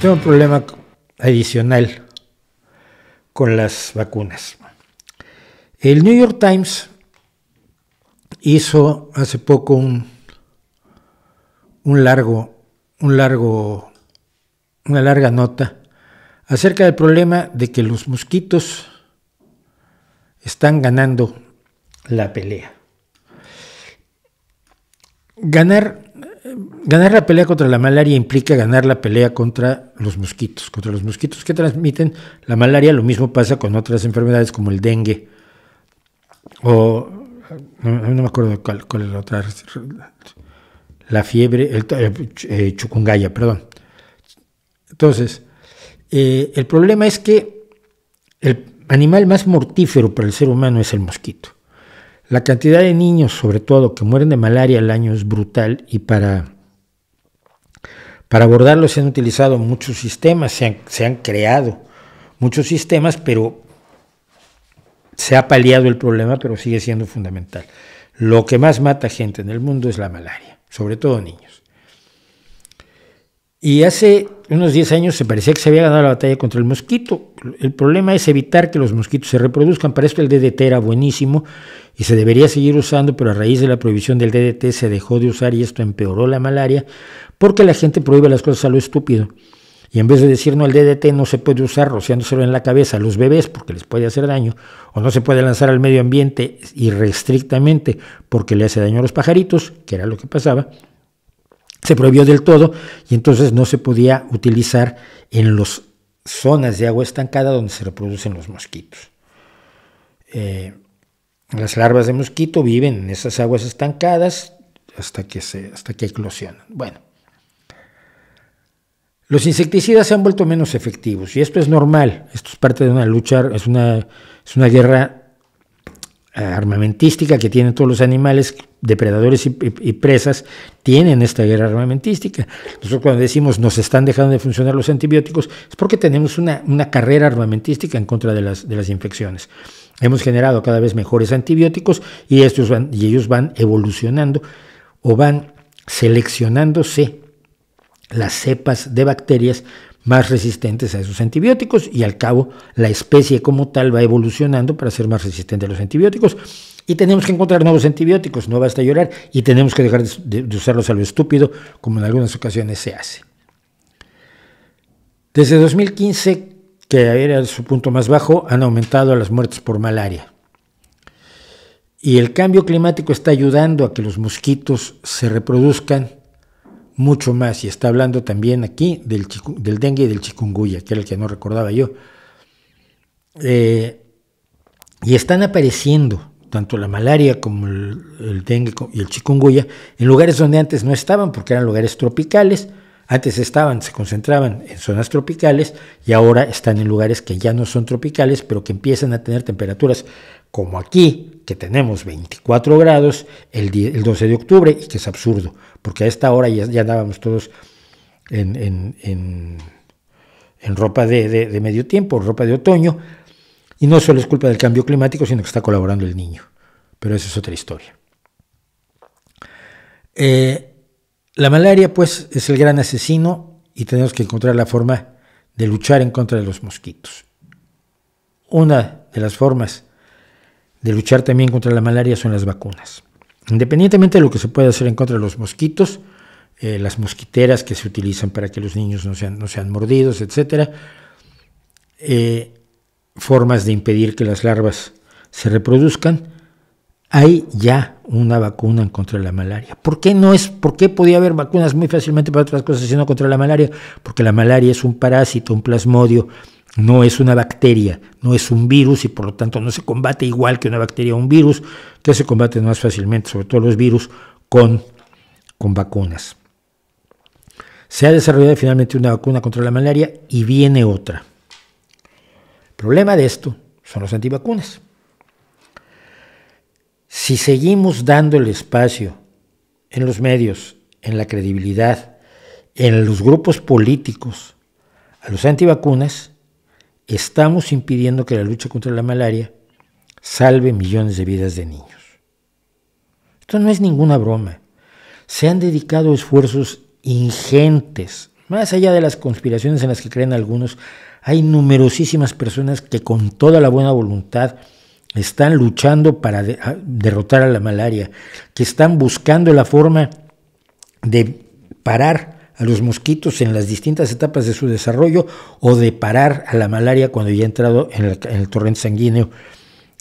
Tengo un problema adicional con las vacunas. El New York Times hizo hace poco un, un largo, un largo, una larga nota acerca del problema de que los mosquitos están ganando la pelea. Ganar ganar la pelea contra la malaria implica ganar la pelea contra los mosquitos, contra los mosquitos que transmiten la malaria. Lo mismo pasa con otras enfermedades como el dengue o no, me acuerdo cuál, es la otra, la fiebre, el, eh, eh, chucungaya, perdón. Entonces, eh, el problema es que el animal más mortífero para el ser humano es el mosquito. La cantidad de niños, sobre todo, que mueren de malaria al año es brutal y para, para abordarlo se han utilizado muchos sistemas, se han, se han creado muchos sistemas, pero se ha paliado el problema, pero sigue siendo fundamental. Lo que más mata gente en el mundo es la malaria, sobre todo niños. Y hace unos 10 años se parecía que se había ganado la batalla contra el mosquito. El problema es evitar que los mosquitos se reproduzcan. Para esto el DDT era buenísimo y se debería seguir usando, pero a raíz de la prohibición del DDT se dejó de usar y esto empeoró la malaria porque la gente prohíbe las cosas a lo estúpido. Y en vez de decir no, el DDT no se puede usar rociándoselo en la cabeza a los bebés porque les puede hacer daño, o no se puede lanzar al medio ambiente irrestrictamente porque le hace daño a los pajaritos, que era lo que pasaba, se prohibió del todo y entonces no se podía utilizar en las zonas de agua estancada donde se reproducen los mosquitos. Eh, las larvas de mosquito viven en esas aguas estancadas hasta que, se, hasta que eclosionan. Bueno, los insecticidas se han vuelto menos efectivos y esto es normal, esto es parte de una lucha, es una, es una guerra eh, armamentística que tienen todos los animales, depredadores y, presas, tienen esta guerra armamentística. Nosotros cuando decimos nos están dejando de funcionar los antibióticos, es porque tenemos una, una carrera armamentística en contra de las, de las, infecciones. Hemos generado cada vez mejores antibióticos y, estos van, y ellos van evolucionando o van seleccionándose las cepas de bacterias más resistentes a esos antibióticos y al cabo la especie como tal va evolucionando para ser más resistente a los antibióticos y tenemos que encontrar nuevos antibióticos, no basta llorar y tenemos que dejar de, usarlos a lo estúpido como en algunas ocasiones se hace. Desde 2015, que era su punto más bajo, han aumentado las muertes por malaria. Y el cambio climático está ayudando a que los mosquitos se reproduzcan mucho más. Y está hablando también aquí del, del dengue y del chikungunya, que era el que no recordaba yo. Eh, y están apareciendo tanto la malaria como el, dengue y el chikunguya en lugares donde antes no estaban, porque eran lugares tropicales. Antes estaban, se concentraban en zonas tropicales y ahora están en lugares que ya no son tropicales, pero que empiezan a tener temperaturas como aquí, que tenemos 24 grados el, 12 de octubre y que es absurdo, porque a esta hora ya, andábamos todos en, ropa de, medio tiempo, ropa de otoño, y no solo es culpa del cambio climático, sino que está colaborando el niño, pero esa es otra historia. Eh, la malaria, pues, es el gran asesino y tenemos que encontrar la forma de luchar en contra de los mosquitos. Una de las formas de luchar también contra la malaria son las vacunas. Independientemente de lo que se puede hacer en contra de los mosquitos, eh, las mosquiteras que se utilizan para que los niños no sean, no sean mordidos, etc. Eh, formas de impedir que las larvas se reproduzcan. Hay ya una vacuna contra la malaria. ¿Por qué no es? ¿Por qué podía haber vacunas muy fácilmente para otras cosas, sino contra la malaria? Porque la malaria es un parásito, un plasmodio no es una bacteria, no es un virus y por lo tanto no se combate igual que una bacteria o un virus, que se combate más fácilmente, sobre todo los virus, con, con vacunas. Se ha desarrollado finalmente una vacuna contra la malaria y viene otra. El problema de esto son los antivacunas. Si seguimos dando el espacio en los medios, en la credibilidad, en los grupos políticos a los antivacunas, estamos impidiendo que la lucha contra la malaria salve millones de vidas de niños. Esto no es ninguna broma. Se han dedicado esfuerzos ingentes, más allá de las conspiraciones en las que creen algunos, hay numerosísimas personas que con toda la buena voluntad están luchando para derrotar a la malaria, que están buscando la forma de parar a los mosquitos en las distintas etapas de su desarrollo o de parar a la malaria cuando ya ha entrado en el, en torrente sanguíneo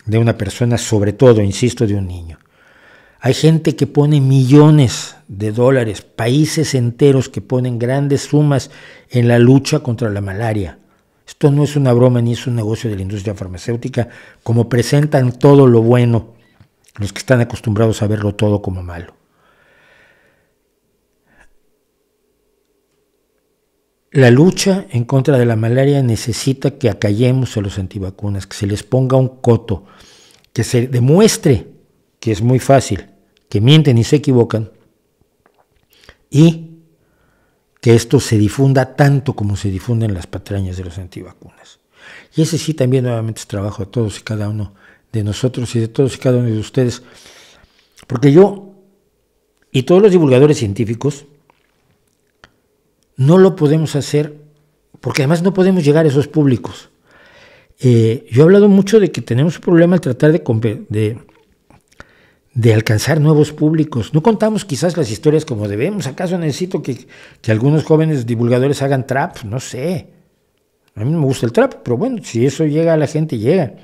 de una persona, sobre todo, insisto, de un niño. Hay gente que pone millones de dólares, países enteros que ponen grandes sumas en la lucha contra la malaria. Esto no es una broma ni es un negocio de la industria farmacéutica, como presentan todo lo bueno los que están acostumbrados a verlo todo como malo. La lucha en contra de la malaria necesita que acallemos a los antivacunas, que se les ponga un coto, que se demuestre que es muy fácil, que mienten y se equivocan, y que esto se difunda tanto como se difunden las patrañas de los antivacunas. Y ese sí también nuevamente es trabajo de todos y cada uno de nosotros y de todos y cada uno de ustedes, porque yo y todos los divulgadores científicos, no lo podemos hacer porque además no podemos llegar a esos públicos. Eh, yo he hablado mucho de que tenemos un problema al tratar de, de, alcanzar nuevos públicos. No contamos quizás las historias como debemos. ¿Acaso necesito que, que algunos jóvenes divulgadores hagan trap? No sé. A mí no me gusta el trap, pero bueno, si eso llega a la gente, llega.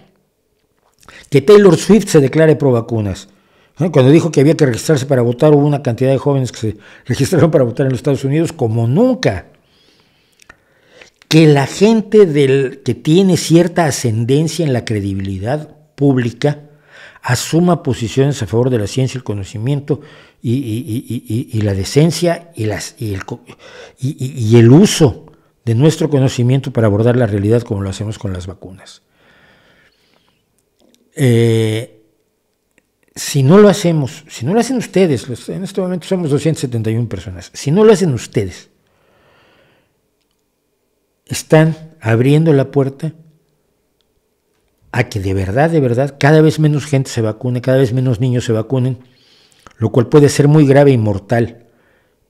Que Taylor Swift se declare pro vacunas. Cuando dijo que había que registrarse para votar, hubo una cantidad de jóvenes que se registraron para votar en los Estados Unidos como nunca. Que la gente del, que tiene cierta ascendencia en la credibilidad pública asuma posiciones a favor de la ciencia, el conocimiento y, la decencia y el uso de nuestro conocimiento para abordar la realidad como lo hacemos con las vacunas. Eh, si no lo hacemos, si no lo hacen ustedes, en este momento somos 271 personas, si no lo hacen ustedes, están abriendo la puerta a que de verdad, de verdad, cada vez menos gente se vacune, cada vez menos niños se vacunen, lo cual puede ser muy grave y mortal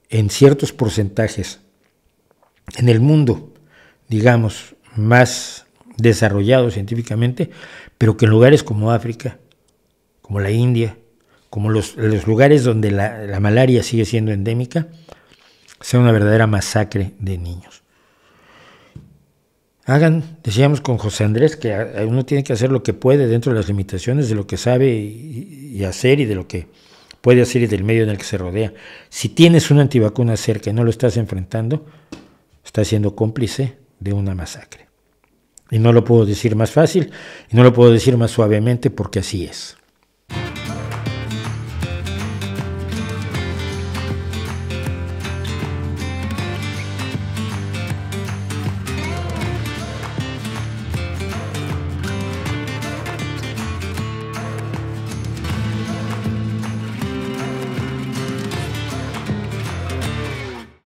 en ciertos porcentajes. En el mundo, digamos, más desarrollado científicamente, pero que en lugares como África como la India, como los, lugares donde la, malaria sigue siendo endémica, sea una verdadera masacre de niños. Hagan, decíamos con José Andrés, que uno tiene que hacer lo que puede dentro de las limitaciones de lo que sabe y, hacer y de lo que puede hacer y del medio en el que se rodea. Si tienes una antivacuna cerca y no lo estás enfrentando, estás siendo cómplice de una masacre. Y no lo puedo decir más fácil, y no lo puedo decir más suavemente porque así es.